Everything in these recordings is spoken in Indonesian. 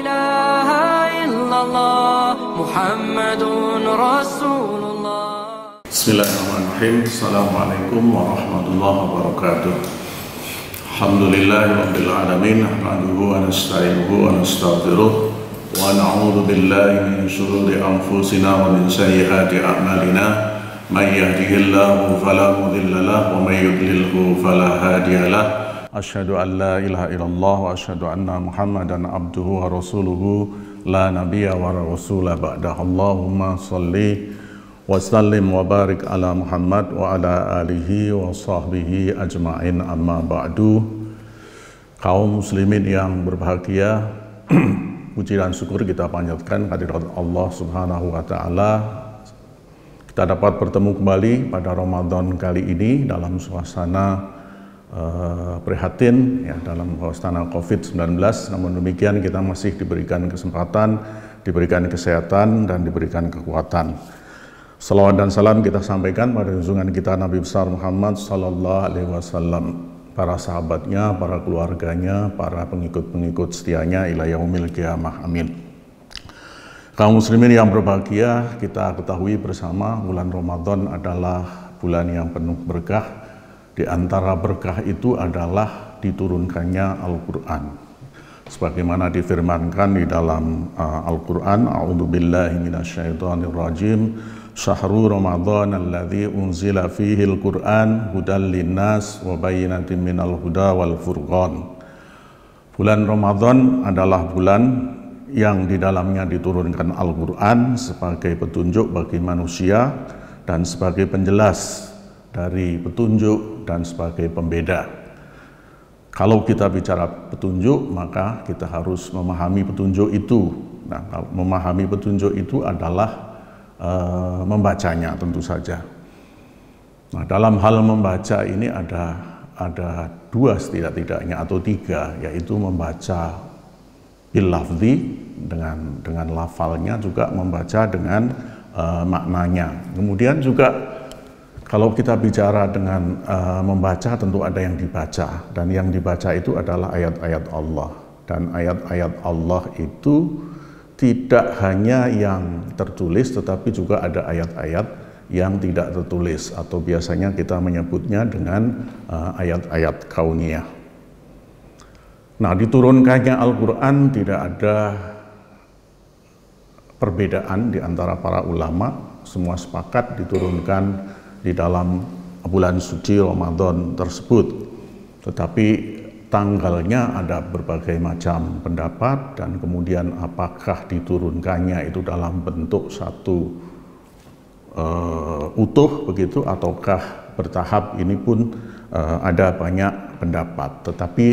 إله إلا الله محمد رسول الله بسم الله الرحمن الرحيم السلام عليكم ورحمة الله وبركاته الحمد لله رب العالمين نحمده ونستعينه ونستغفره ونعوذ بالله من شرور أنفسنا ومن سيئات أعمالنا من يهده الله فلا مضل له ومن يضلله فلا هادي له Asyhadu an la ilaha illallah wa asyhadu anna Muhammadan abduhu wa rasuluhu la nabiyya wa rasula ba'dah. Allahumma salli wa sallim wa barik ala Muhammad wa ala alihi wa sahbihi ajma'in amma ba'du. Kaum muslimin yang berbahagia, puji dan syukur kita panjatkan hadirat Allah Subhanahu wa taala. Kita dapat bertemu kembali pada Ramadan kali ini dalam suasana Eh, prihatin ya dalam suasana COVID-19. Namun demikian kita masih diberikan kesempatan, diberikan kesehatan dan diberikan kekuatan. Salawat dan salam kita sampaikan pada kunjungan kita Nabi besar Muhammad Sallallahu Alaihi Wasallam, para sahabatnya, para keluarganya, para pengikut-pengikut setianya ila yaumil kiamah. Amin. Kaum muslimin yang berbahagia, kita ketahui bersama bulan Ramadan adalah bulan yang penuh berkah, di antara berkah itu adalah diturunkannya Al-Quran. Sebagaimana difirmankan di dalam uh, Al-Quran, A'udzubillahi minasyaitonirrajim, Syahru Ramadan alladhi unzila fihi Al-Quran hudal linnas wa bayinatin minal huda wal furqan. Bulan Ramadan adalah bulan yang di dalamnya diturunkan Al-Quran sebagai petunjuk bagi manusia dan sebagai penjelas dari petunjuk dan sebagai pembeda. Kalau kita bicara petunjuk, maka kita harus memahami petunjuk itu. Nah, memahami petunjuk itu adalah e, membacanya tentu saja. Nah, dalam hal membaca ini ada ada dua setidak-tidaknya atau tiga, yaitu membaca bilafzi dengan dengan lafalnya juga membaca dengan e, maknanya. Kemudian juga kalau kita bicara dengan uh, membaca, tentu ada yang dibaca, dan yang dibaca itu adalah ayat-ayat Allah, dan ayat-ayat Allah itu tidak hanya yang tertulis, tetapi juga ada ayat-ayat yang tidak tertulis, atau biasanya kita menyebutnya dengan uh, ayat-ayat kauniyah. Nah, diturunkannya Al-Quran tidak ada perbedaan di antara para ulama, semua sepakat diturunkan di dalam bulan suci Ramadan tersebut. Tetapi tanggalnya ada berbagai macam pendapat dan kemudian apakah diturunkannya itu dalam bentuk satu uh, utuh begitu ataukah bertahap ini pun uh, ada banyak pendapat. Tetapi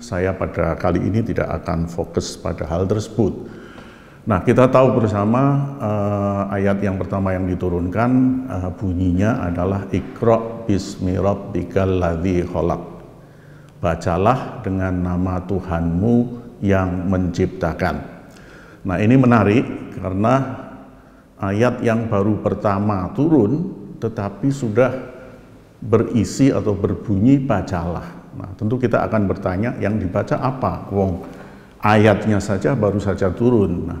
saya pada kali ini tidak akan fokus pada hal tersebut Nah, kita tahu bersama uh, ayat yang pertama yang diturunkan uh, bunyinya adalah Iqra bismi rabbikal ladzi khalaq. Bacalah dengan nama Tuhanmu yang menciptakan. Nah, ini menarik karena ayat yang baru pertama turun tetapi sudah berisi atau berbunyi bacalah. Nah, tentu kita akan bertanya yang dibaca apa? Wong ayatnya saja baru saja turun. Nah,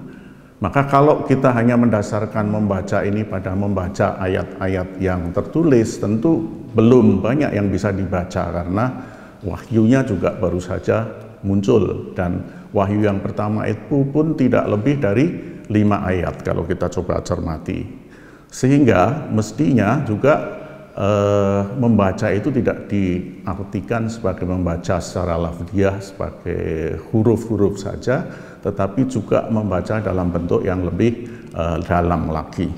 maka kalau kita hanya mendasarkan membaca ini pada membaca ayat-ayat yang tertulis, tentu belum banyak yang bisa dibaca karena wahyunya juga baru saja muncul dan wahyu yang pertama itu pun tidak lebih dari lima ayat kalau kita coba cermati. Sehingga mestinya juga eh, membaca itu tidak diartikan sebagai membaca secara lafdiah, sebagai huruf-huruf saja, tetapi juga membaca dalam bentuk yang lebih uh, dalam lagi.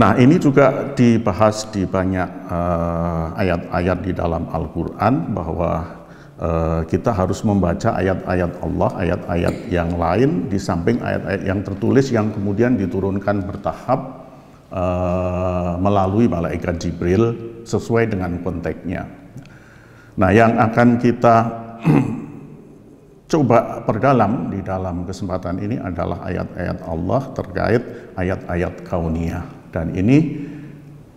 Nah, ini juga dibahas di banyak eh, ayat-ayat uh, di dalam Al-Qur'an bahwa uh, kita harus membaca ayat-ayat Allah, ayat-ayat yang lain di samping ayat-ayat yang tertulis yang kemudian diturunkan bertahap uh, melalui malaikat Jibril sesuai dengan konteksnya. Nah, yang akan kita coba perdalam di dalam kesempatan ini adalah ayat-ayat Allah terkait ayat-ayat kauniyah dan ini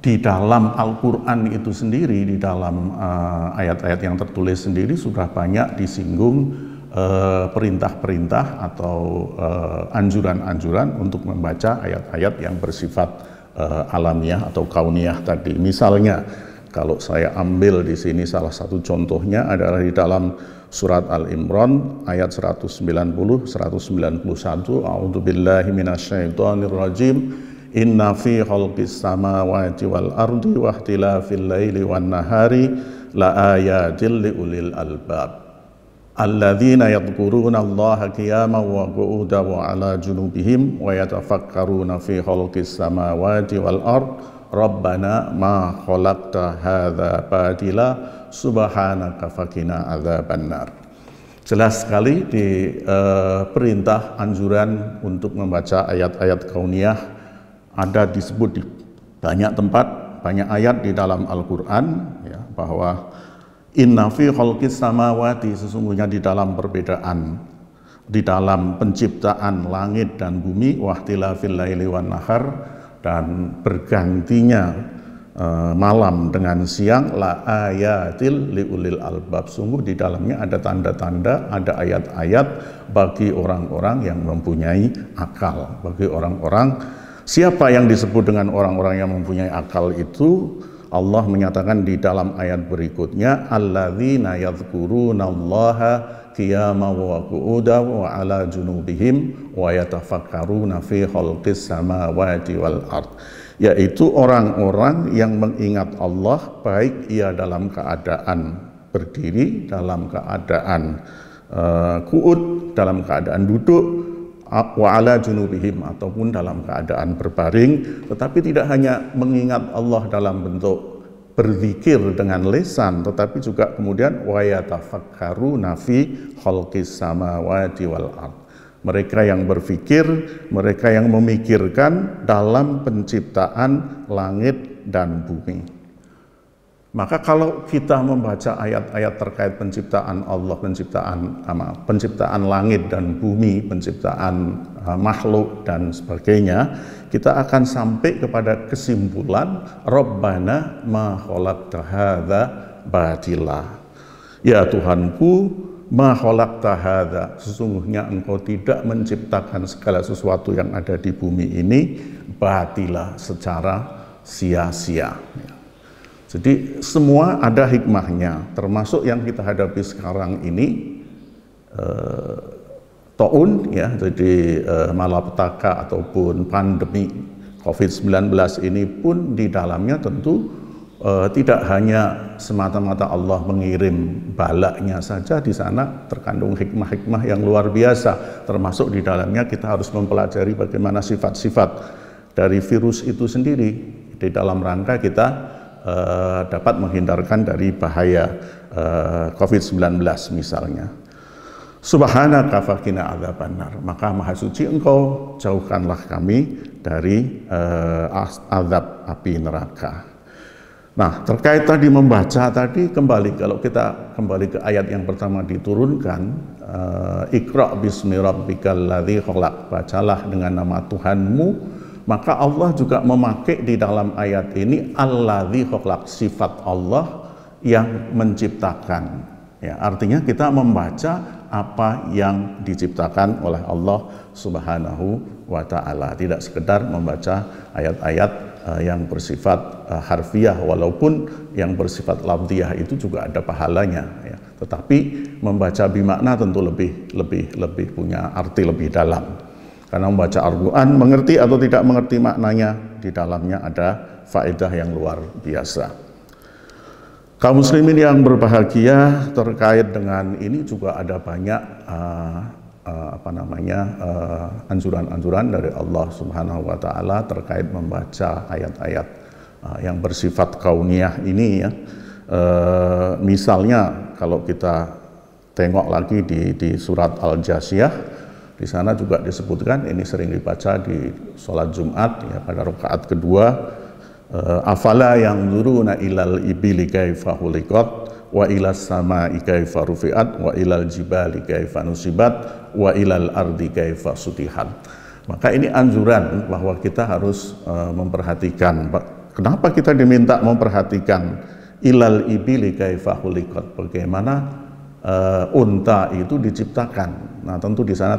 di dalam Al-Qur'an itu sendiri di dalam eh, ayat-ayat uh, yang tertulis sendiri sudah banyak disinggung eh, perintah-perintah uh, atau eh, anjuran-anjuran untuk membaca ayat-ayat yang bersifat uh, alamiah atau kauniyah tadi. Misalnya kalau saya ambil di sini salah satu contohnya adalah di dalam surat Al-Imran ayat 190 191 A'udzu billahi minasyaitonir rajim Inna fi khalqis samawati wal ardi wa ikhtilafil laili wan nahari la ayatil li albab alladzina yadhkuruna Allah qiyaman wa qu'udan wa 'ala junubihim wa yatafakkaruna fi khalqis samawati wal ardi. Rabbana ma khalaqta hadza batila subhanaka faqina adzabannar. Jelas sekali di uh, perintah anjuran untuk membaca ayat-ayat kauniyah ada disebut di banyak tempat, banyak ayat di dalam Al-Qur'an ya bahwa inna fi khalqis samawati sesungguhnya di dalam perbedaan di dalam penciptaan langit dan bumi wahtila fil laili wan nahar dan bergantinya uh, malam dengan siang la ayatil liulil albab sungguh di dalamnya ada tanda-tanda ada ayat-ayat bagi orang-orang yang mempunyai akal bagi orang-orang siapa yang disebut dengan orang-orang yang mempunyai akal itu Allah menyatakan di dalam ayat berikutnya alladzina yadhkurunallaha qiyama wa qu'uda wa ala junubihim wa yatafakkaruna fi khalqis samawati wal ardh yaitu orang-orang yang mengingat Allah baik ia dalam keadaan berdiri, dalam keadaan uh, eh, kuud dalam keadaan duduk, wa'ala junubihim ataupun dalam keadaan berbaring tetapi tidak hanya mengingat Allah dalam bentuk berzikir dengan lesan tetapi juga kemudian wa yatafakkaru nafi khalqis samawati wal ard mereka yang berpikir, mereka yang memikirkan dalam penciptaan langit dan bumi. Maka kalau kita membaca ayat-ayat terkait penciptaan Allah, penciptaan ama penciptaan langit dan bumi, penciptaan eh, makhluk dan sebagainya, kita akan sampai kepada kesimpulan Robbana ma khalaqta hadza batila. Ya Tuhanku, Maholakta tahada sesungguhnya engkau tidak menciptakan segala sesuatu yang ada di bumi ini batilah secara sia-sia jadi semua ada hikmahnya termasuk yang kita hadapi sekarang ini eh, taun ya jadi eh, malapetaka ataupun pandemi COVID-19 ini pun di dalamnya tentu uh, tidak hanya semata-mata Allah mengirim balaknya saja di sana terkandung hikmah-hikmah yang luar biasa termasuk di dalamnya kita harus mempelajari bagaimana sifat-sifat dari virus itu sendiri di dalam rangka kita uh, dapat menghindarkan dari bahaya uh, eh, COVID-19 misalnya. Subhanaka faqina adzabannar. Maka maha suci engkau, jauhkanlah kami dari uh, azab api neraka. Nah, terkait tadi membaca tadi kembali kalau kita kembali ke ayat yang pertama diturunkan uh, Iqra bismi rabbikal ladzi khalaq. Bacalah dengan nama Tuhanmu. Maka Allah juga memakai di dalam ayat ini alladzi khalaq sifat Allah yang menciptakan. Ya, artinya kita membaca apa yang diciptakan oleh Allah Subhanahu wa taala, tidak sekedar membaca ayat-ayat Eh, yang bersifat uh, harfiah walaupun yang bersifat lafziah itu juga ada pahalanya ya. tetapi membaca bimakna tentu lebih lebih lebih punya arti lebih dalam karena membaca Al-Quran mengerti atau tidak mengerti maknanya di dalamnya ada faedah yang luar biasa kaum muslimin yang berbahagia terkait dengan ini juga ada banyak uh, uh, apa namanya eh, anjuran-anjuran uh, dari Allah Subhanahu wa taala terkait membaca ayat-ayat uh, yang bersifat kauniyah ini ya. Uh, misalnya kalau kita tengok lagi di, di surat Al-Jasiyah di sana juga disebutkan ini sering dibaca di sholat Jumat ya pada rakaat kedua uh, afala yang nuruna ilal ibili kaifa hulikot wa ilas sama kaifa rufi'at wa ilal jibali kaifa nusibat wa ilal ardi kaifa sutihat maka ini anjuran bahwa kita harus uh, memperhatikan kenapa kita diminta memperhatikan ilal ibili kaifa bagaimana uh, unta itu diciptakan nah tentu di sana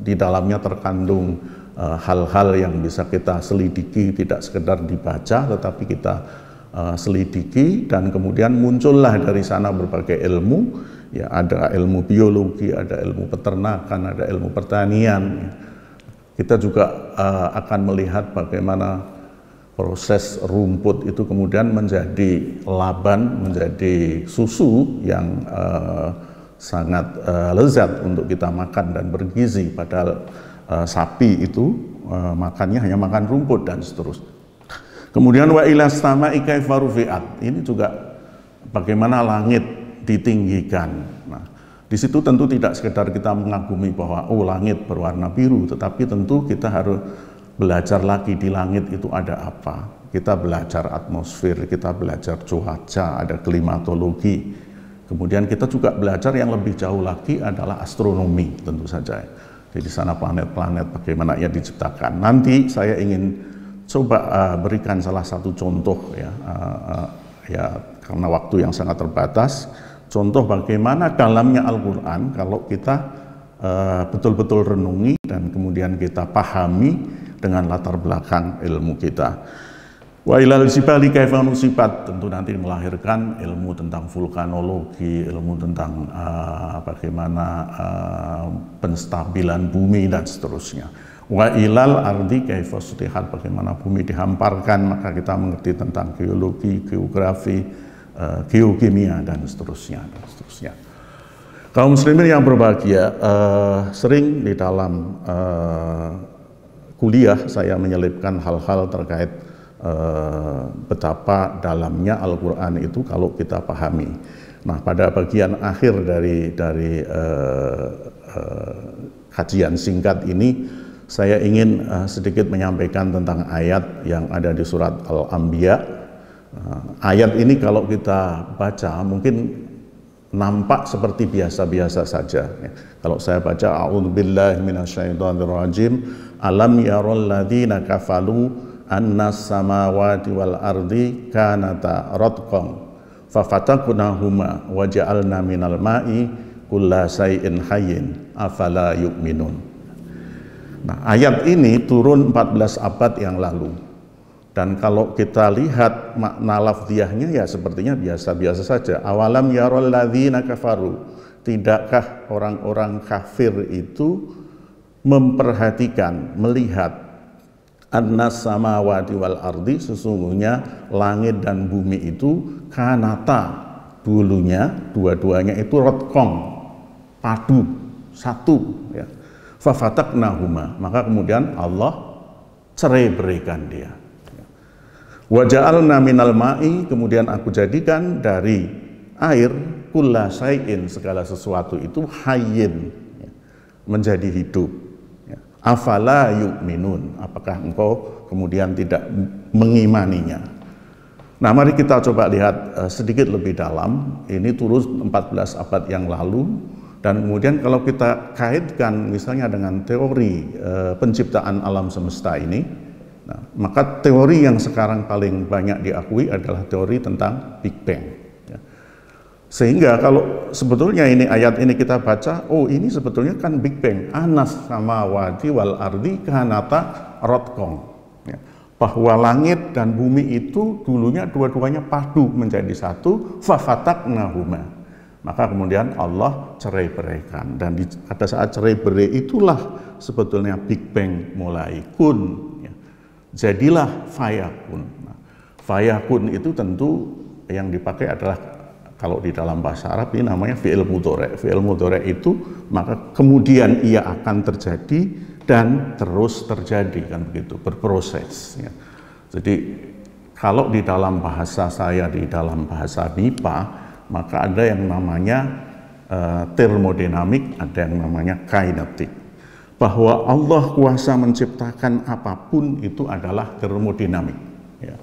di dalamnya terkandung eh, hal-hal uh, yang bisa kita selidiki tidak sekedar dibaca tetapi kita Eh, selidiki dan kemudian muncullah dari sana berbagai ilmu ya ada ilmu biologi ada ilmu peternakan ada ilmu pertanian kita juga uh, akan melihat bagaimana proses rumput itu kemudian menjadi laban menjadi susu yang uh, sangat uh, lezat untuk kita makan dan bergizi padahal uh, sapi itu uh, makannya hanya makan rumput dan seterusnya Kemudian wa ila sama'i kaifa Ini juga bagaimana langit ditinggikan. Nah, di situ tentu tidak sekedar kita mengagumi bahwa oh langit berwarna biru, tetapi tentu kita harus belajar lagi di langit itu ada apa. Kita belajar atmosfer, kita belajar cuaca, ada klimatologi. Kemudian kita juga belajar yang lebih jauh lagi adalah astronomi tentu saja. Jadi sana planet-planet bagaimana ia diciptakan. Nanti saya ingin Coba uh, berikan salah satu contoh ya, uh, uh, ya karena waktu yang sangat terbatas. Contoh bagaimana dalamnya Al-Quran kalau kita betul-betul uh, renungi dan kemudian kita pahami dengan latar belakang ilmu kita. Wa ilal sibali kaifa nusibat tentu nanti melahirkan ilmu tentang vulkanologi, ilmu tentang uh, bagaimana uh, penstabilan bumi dan seterusnya. Wa ilal ardi kaifasutihat bagaimana bumi dihamparkan maka kita mengerti tentang geologi, geografi, eh, geokimia dan seterusnya dan seterusnya. Kaum muslimin yang berbahagia, uh, sering di dalam uh, kuliah saya menyelipkan hal-hal terkait uh, betapa dalamnya Al-Qur'an itu kalau kita pahami. Nah, pada bagian akhir dari dari uh, uh, kajian singkat ini saya ingin uh, sedikit menyampaikan tentang ayat yang ada di surat Al-Anbiya. Uh, ayat ini kalau kita baca mungkin nampak seperti biasa-biasa saja. Ya. Kalau saya baca a'udzubillahi minasyaitonirrajim alam yarul ladzina kafalu annas samawati wal ardi kanata ratqan fafatakunahuma al-namin minal ma'i kulla hayyin afala yu'minun Nah, ayat ini turun 14 abad yang lalu. Dan kalau kita lihat makna lafziahnya ya sepertinya biasa-biasa saja. Awalam yarol ladzina kafaru. Tidakkah orang-orang kafir itu memperhatikan, melihat Anas wadi wal ardi sesungguhnya langit dan bumi itu kanata dulunya dua-duanya itu rotkong padu satu fafataknahuma maka kemudian Allah cerai berikan dia waja'alna minal ma'i kemudian aku jadikan dari air kulla syai'in segala sesuatu itu hayin ya, menjadi hidup ya, afala yu'minun apakah engkau kemudian tidak mengimaninya Nah, mari kita coba lihat eh, sedikit lebih dalam. Ini turun 14 abad yang lalu dan kemudian kalau kita kaitkan misalnya dengan teori e, penciptaan alam semesta ini, nah, maka teori yang sekarang paling banyak diakui adalah teori tentang Big Bang. Ya. Sehingga kalau sebetulnya ini ayat ini kita baca, oh ini sebetulnya kan Big Bang, anas sama wadi wal ardi kanata rotkong. Ya. Bahwa langit dan bumi itu dulunya dua-duanya padu menjadi satu, fafatak nahuma maka kemudian Allah cerai-beraikan dan di, pada saat cerai-berai itulah sebetulnya Big Bang mulai kun ya. jadilah fayakun. Nah, fayakun itu tentu yang dipakai adalah kalau di dalam bahasa Arab ini namanya fi'il mudore. Fi'il mudore itu maka kemudian ia akan terjadi dan terus terjadi kan begitu berproses. Ya. Jadi kalau di dalam bahasa saya di dalam bahasa BIPA maka ada yang namanya uh, termodinamik, ada yang namanya kinetik, Bahwa Allah kuasa menciptakan apapun itu adalah termodinamik. Ya.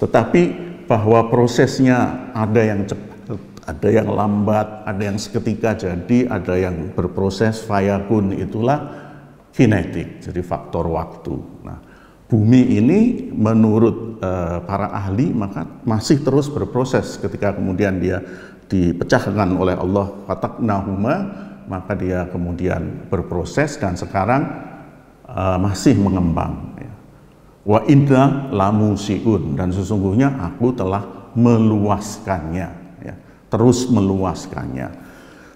Tetapi bahwa prosesnya ada yang cepat, ada yang lambat, ada yang seketika jadi, ada yang berproses via pun itulah kinetik, jadi faktor waktu. Nah, bumi ini menurut e, para ahli maka masih terus berproses ketika kemudian dia dipecahkan oleh Allah fataknahuma maka dia kemudian berproses dan sekarang e, masih mengembang ya. wa inna lamusiun dan sesungguhnya aku telah meluaskannya ya. terus meluaskannya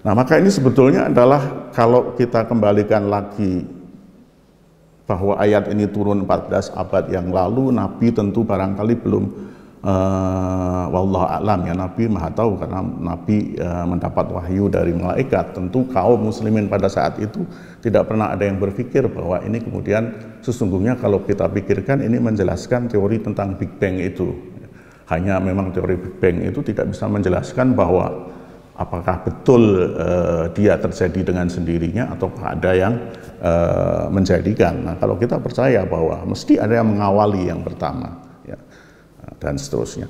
nah maka ini sebetulnya adalah kalau kita kembalikan lagi bahwa ayat ini turun 14 abad yang lalu Nabi tentu barangkali belum uh, eh, wallah alam ya Nabi maha tahu karena Nabi uh, mendapat wahyu dari malaikat tentu kaum muslimin pada saat itu tidak pernah ada yang berpikir bahwa ini kemudian sesungguhnya kalau kita pikirkan ini menjelaskan teori tentang Big Bang itu hanya memang teori Big Bang itu tidak bisa menjelaskan bahwa apakah betul uh, dia terjadi dengan sendirinya atau ada yang uh, menjadikan. Nah, kalau kita percaya bahwa mesti ada yang mengawali yang pertama, ya, eh, dan seterusnya.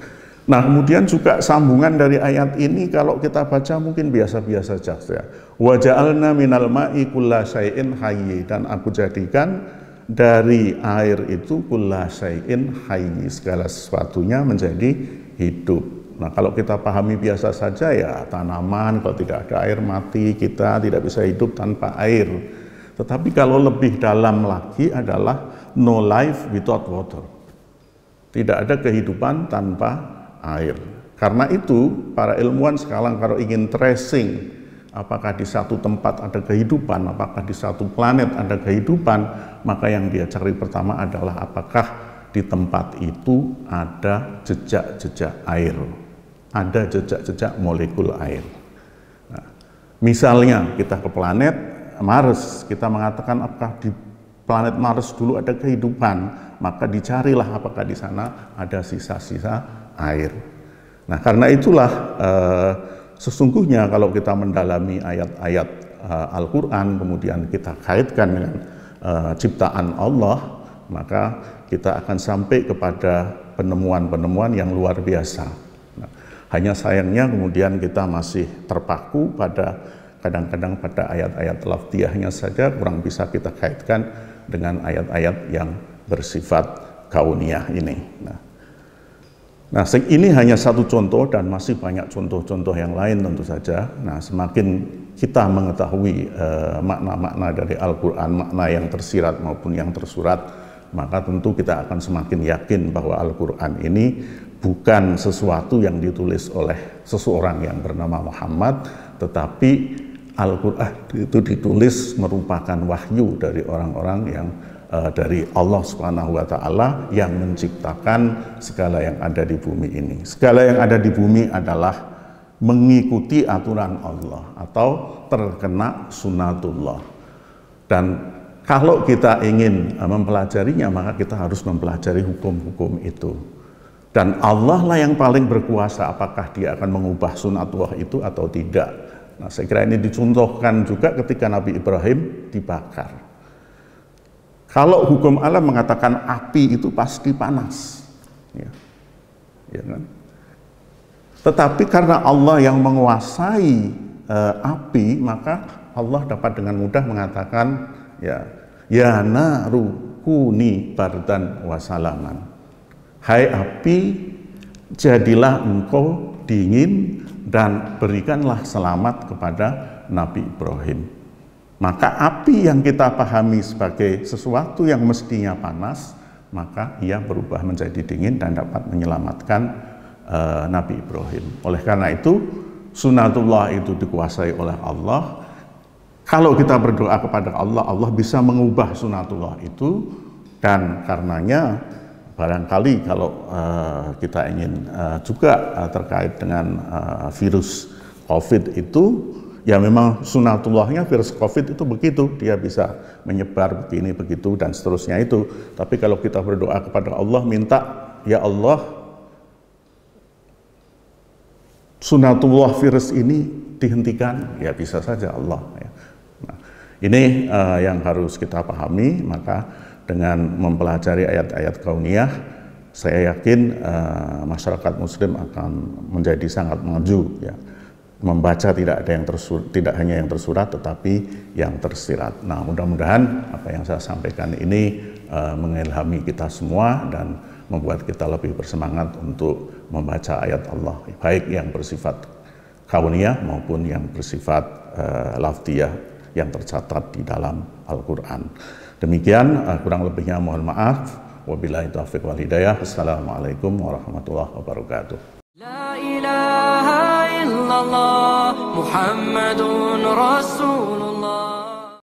Nah, kemudian juga sambungan dari ayat ini kalau kita baca mungkin biasa-biasa saja. Wa ja'alna minal ma'i kulla hayy dan aku jadikan dari air itu kulla syai'in hayy segala sesuatunya menjadi hidup. Nah kalau kita pahami biasa saja ya tanaman kalau tidak ada air mati, kita tidak bisa hidup tanpa air. Tetapi kalau lebih dalam lagi adalah no life without water. Tidak ada kehidupan tanpa air. Karena itu para ilmuwan sekarang kalau ingin tracing apakah di satu tempat ada kehidupan, apakah di satu planet ada kehidupan, maka yang dia cari pertama adalah apakah di tempat itu ada jejak-jejak air ada jejak-jejak molekul air. Nah, misalnya kita ke planet Mars, kita mengatakan apakah di planet Mars dulu ada kehidupan, maka dicarilah apakah di sana ada sisa-sisa air. Nah, karena itulah eh, sesungguhnya kalau kita mendalami ayat-ayat eh, Al-Qur'an kemudian kita kaitkan dengan eh, ciptaan Allah, maka kita akan sampai kepada penemuan-penemuan yang luar biasa. Hanya sayangnya kemudian kita masih terpaku pada kadang-kadang pada ayat-ayat laftiahnya saja kurang bisa kita kaitkan dengan ayat-ayat yang bersifat kauniyah ini. Nah, Nah, ini hanya satu contoh dan masih banyak contoh-contoh yang lain tentu saja. Nah, semakin kita mengetahui eh, makna-makna eh, dari Al-Qur'an, makna yang tersirat maupun yang tersurat, maka tentu kita akan semakin yakin bahwa Al-Qur'an ini bukan sesuatu yang ditulis oleh seseorang yang bernama Muhammad, tetapi Al-Quran itu ditulis merupakan wahyu dari orang-orang yang uh, dari Allah Subhanahu wa taala yang menciptakan segala yang ada di bumi ini. Segala yang ada di bumi adalah mengikuti aturan Allah atau terkena sunatullah. Dan kalau kita ingin eh, mempelajarinya maka kita harus mempelajari hukum-hukum itu. Dan Allah lah yang paling berkuasa apakah dia akan mengubah sunatullah itu atau tidak. Nah saya kira ini dicontohkan juga ketika Nabi Ibrahim dibakar. Kalau hukum Allah mengatakan api itu pasti panas. Ya. Ya kan? Tetapi karena Allah yang menguasai e, api, maka Allah dapat dengan mudah mengatakan ya ya naru kuni bardan wasalaman Hai api, jadilah engkau dingin dan berikanlah selamat kepada Nabi Ibrahim. Maka api yang kita pahami sebagai sesuatu yang mestinya panas, maka ia berubah menjadi dingin dan dapat menyelamatkan uh, Nabi Ibrahim. Oleh karena itu, sunatullah itu dikuasai oleh Allah. Kalau kita berdoa kepada Allah, Allah bisa mengubah sunatullah itu dan karenanya barangkali kalau uh, kita ingin uh, juga uh, terkait dengan uh, virus COVID itu ya memang sunatullahnya virus COVID itu begitu dia bisa menyebar begini begitu dan seterusnya itu tapi kalau kita berdoa kepada Allah minta ya Allah sunatullah virus ini dihentikan ya bisa saja Allah ya. nah, ini uh, yang harus kita pahami maka dengan mempelajari ayat-ayat kauniyah, saya yakin uh, masyarakat Muslim akan menjadi sangat maju. Ya. Membaca tidak ada yang tersur, tidak hanya yang tersurat, tetapi yang tersirat. Nah, mudah-mudahan apa yang saya sampaikan ini uh, mengilhami kita semua dan membuat kita lebih bersemangat untuk membaca ayat Allah, baik yang bersifat kauniyah maupun yang bersifat uh, eh, laftiyah yang tercatat di dalam Al-Quran. Demikian uh, kurang lebihnya mohon maaf. Wabillahi taufiq wal hidayah. Assalamualaikum warahmatullahi wabarakatuh. La ilaha illallah Muhammadun Rasulullah